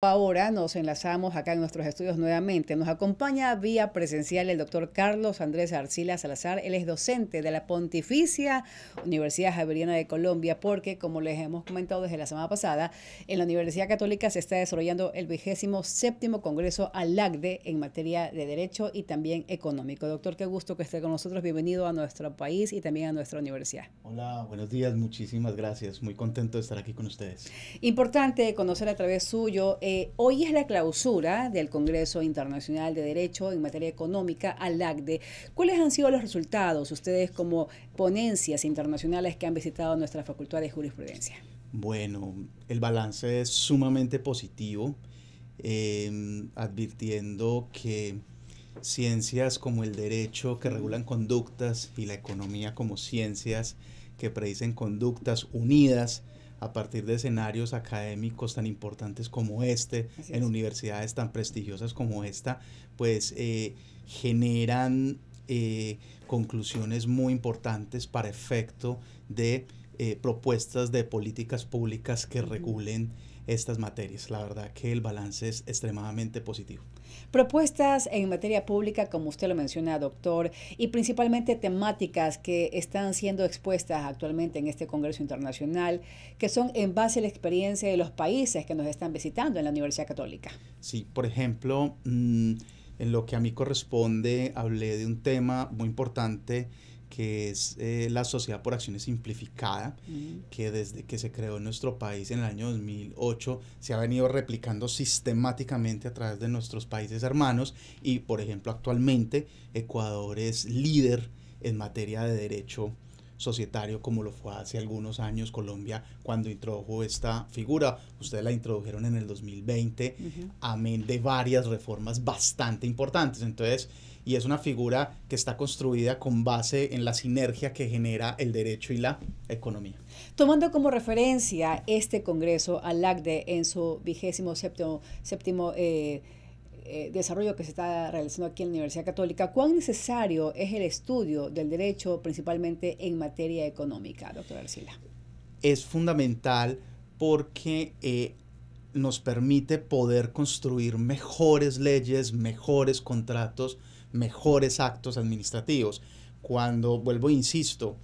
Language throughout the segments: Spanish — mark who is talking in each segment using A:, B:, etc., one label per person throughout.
A: Ahora nos enlazamos acá en nuestros estudios nuevamente. Nos acompaña vía presencial el doctor Carlos Andrés Arcila Salazar. Él es docente de la Pontificia Universidad Javeriana de Colombia, porque, como les hemos comentado desde la semana pasada, en la Universidad Católica se está desarrollando el vigésimo séptimo Congreso ALACDE en materia de Derecho y también económico. Doctor, qué gusto que esté con nosotros. Bienvenido a nuestro país y también a nuestra universidad.
B: Hola, buenos días. Muchísimas gracias. Muy contento de estar aquí con ustedes.
A: Importante conocer a través suyo eh, hoy es la clausura del Congreso Internacional de Derecho en materia económica, ALACDE. ¿Cuáles han sido los resultados ustedes como ponencias internacionales que han visitado nuestra Facultad de Jurisprudencia?
B: Bueno, el balance es sumamente positivo, eh, advirtiendo que ciencias como el derecho que regulan conductas y la economía como ciencias que predicen conductas unidas, a partir de escenarios académicos tan importantes como este, en universidades tan prestigiosas como esta, pues eh, generan eh, conclusiones muy importantes para efecto de eh, propuestas de políticas públicas que regulen estas materias. La verdad que el balance es extremadamente positivo.
A: Propuestas en materia pública, como usted lo menciona, doctor, y principalmente temáticas que están siendo expuestas actualmente en este Congreso Internacional, que son en base a la experiencia de los países que nos están visitando en la Universidad Católica.
B: Sí, por ejemplo, mm, en lo que a mí corresponde, hablé de un tema muy importante que es eh, la Sociedad por Acciones Simplificada, mm. que desde que se creó en nuestro país en el año 2008 se ha venido replicando sistemáticamente a través de nuestros países hermanos y, por ejemplo, actualmente Ecuador es líder en materia de derecho societario como lo fue hace algunos años Colombia cuando introdujo esta figura. Ustedes la introdujeron en el 2020, amén de varias reformas bastante importantes. Entonces, y es una figura que está construida con base en la sinergia que genera el derecho y la economía.
A: Tomando como referencia este Congreso al ACDE en su vigésimo séptimo, séptimo eh, eh, desarrollo que se está realizando aquí en la Universidad Católica, ¿cuán necesario es el estudio del derecho principalmente en materia económica, doctora Arcila?
B: Es fundamental porque eh, nos permite poder construir mejores leyes, mejores contratos, mejores actos administrativos. Cuando, vuelvo, insisto,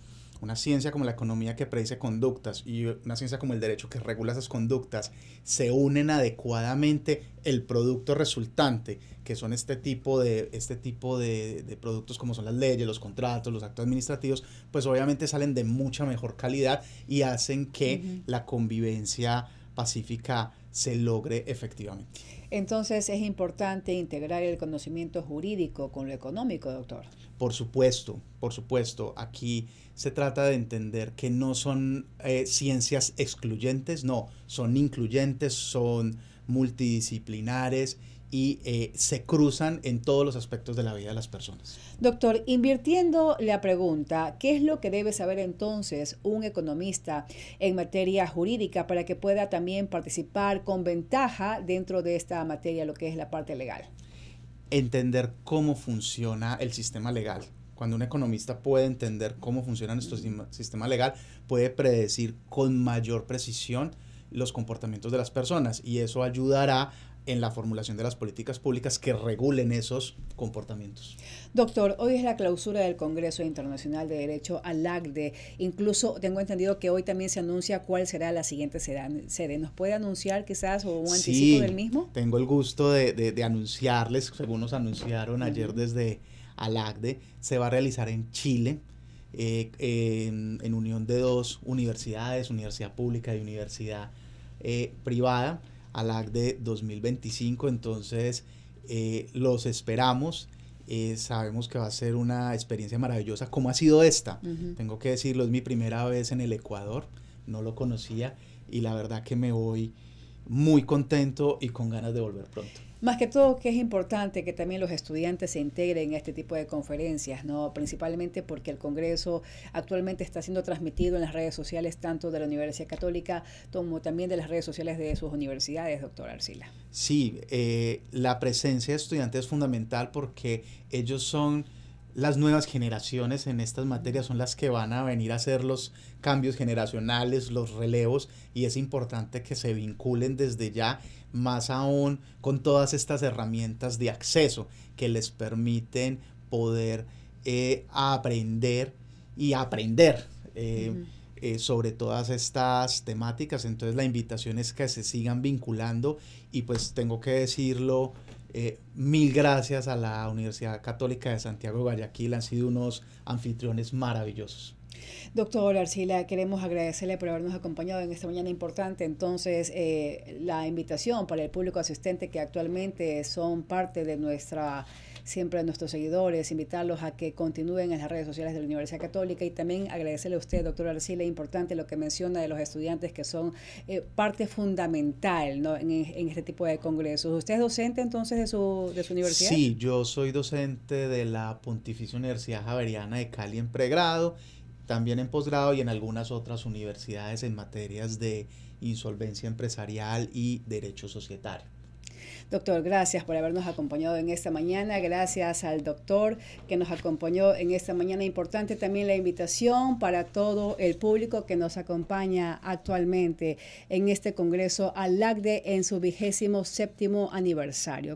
B: una ciencia como la economía que predice conductas y una ciencia como el derecho que regula esas conductas se unen adecuadamente el producto resultante, que son este tipo de, este tipo de, productos como son las leyes, los contratos, los actos administrativos, pues obviamente salen de mucha mejor calidad y hacen que la convivencia pacífica se logre efectivamente.
A: Entonces es importante integrar el conocimiento jurídico con lo económico, doctor.
B: Por supuesto, por supuesto, aquí se trata de entender que no son eh, ciencias excluyentes, no, son incluyentes, son multidisciplinares y eh, se cruzan en todos los aspectos de la vida de las personas.
A: Doctor, invirtiendo la pregunta, ¿qué es lo que debe saber entonces un economista en materia jurídica para que pueda también participar con ventaja dentro de esta materia, lo que es la parte legal?
B: entender cómo funciona el sistema legal. Cuando un economista puede entender cómo funciona nuestro sistema legal, puede predecir con mayor precisión los comportamientos de las personas y eso ayudará en la formulación de las políticas públicas que regulen esos comportamientos.
A: Doctor, hoy es la clausura del Congreso Internacional de Derecho al ACDE. Incluso tengo entendido que hoy también se anuncia cuál será la siguiente sede. ¿Nos puede anunciar quizás o un anticipo del mismo?
B: Tengo el gusto de, anunciarles, según nos anunciaron ayer desde ACDE, se va a realizar en Chile. Eh, en, unión de dos universidades, universidad pública y universidad eh, privada al AC de 2025. Entonces, eh, los esperamos. Eh, sabemos que va a ser una experiencia maravillosa como ha sido esta. Tengo que decirlo, es mi primera vez en el Ecuador, no lo conocía y la verdad que me voy muy contento y con ganas de volver pronto.
A: Más que todo, que es importante que también los estudiantes se integren en este tipo de conferencias, ¿no? Principalmente porque el Congreso actualmente está siendo transmitido en las redes sociales tanto de la Universidad Católica como también de las redes sociales de sus universidades, doctor Arcila.
B: Sí, eh, la presencia de estudiantes es fundamental porque ellos son las nuevas generaciones en estas materias son las que van a venir a hacer los cambios generacionales, los relevos, y es importante que se vinculen desde ya, más aún con todas estas herramientas de acceso que les permiten poder eh, aprender y aprender. Eh, eh, sobre todas estas temáticas, entonces la invitación es que se sigan vinculando y pues tengo que decirlo eh, mil gracias a la Universidad Católica de Santiago de Guayaquil, han sido unos anfitriones maravillosos.
A: Doctor Arcila, queremos agradecerle por habernos acompañado en esta mañana importante. Entonces, eh, la invitación para el público asistente que actualmente son parte de nuestra siempre de nuestros seguidores, invitarlos a que continúen en las redes sociales de la Universidad Católica y también agradecerle a usted, doctor Arcila, importante lo que menciona de los estudiantes que son eh, parte fundamental en, en, este tipo de congresos. ¿Usted es docente entonces de su, de su universidad? Sí,
B: yo soy docente de la Pontificia Universidad Javeriana de Cali en pregrado también en posgrado y en algunas otras universidades en materias de insolvencia empresarial y derecho societario.
A: Doctor, gracias por habernos acompañado en esta mañana. Gracias al doctor que nos acompañó en esta mañana. Importante también la invitación para todo el público que nos acompaña actualmente en este Congreso al LACDE en su vigésimo séptimo aniversario.